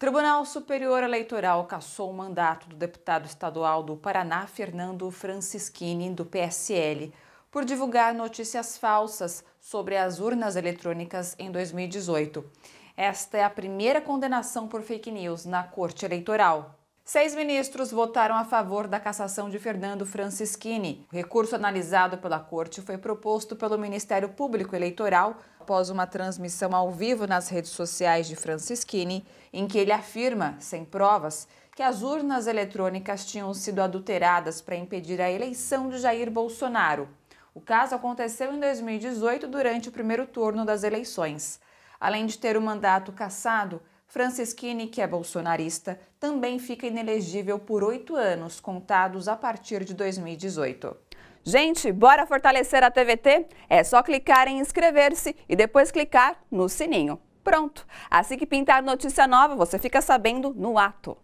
Tribunal Superior Eleitoral cassou o mandato do deputado estadual do Paraná, Fernando Francischini, do PSL, por divulgar notícias falsas sobre as urnas eletrônicas em 2018. Esta é a primeira condenação por fake news na Corte Eleitoral. Seis ministros votaram a favor da cassação de Fernando Francischini. O recurso analisado pela corte foi proposto pelo Ministério Público Eleitoral após uma transmissão ao vivo nas redes sociais de Francischini, em que ele afirma, sem provas, que as urnas eletrônicas tinham sido adulteradas para impedir a eleição de Jair Bolsonaro. O caso aconteceu em 2018 durante o primeiro turno das eleições. Além de ter o mandato cassado, Francisquini, que é bolsonarista, também fica inelegível por oito anos, contados a partir de 2018. Gente, bora fortalecer a TVT? É só clicar em inscrever-se e depois clicar no sininho. Pronto! Assim que pintar notícia nova, você fica sabendo no ato.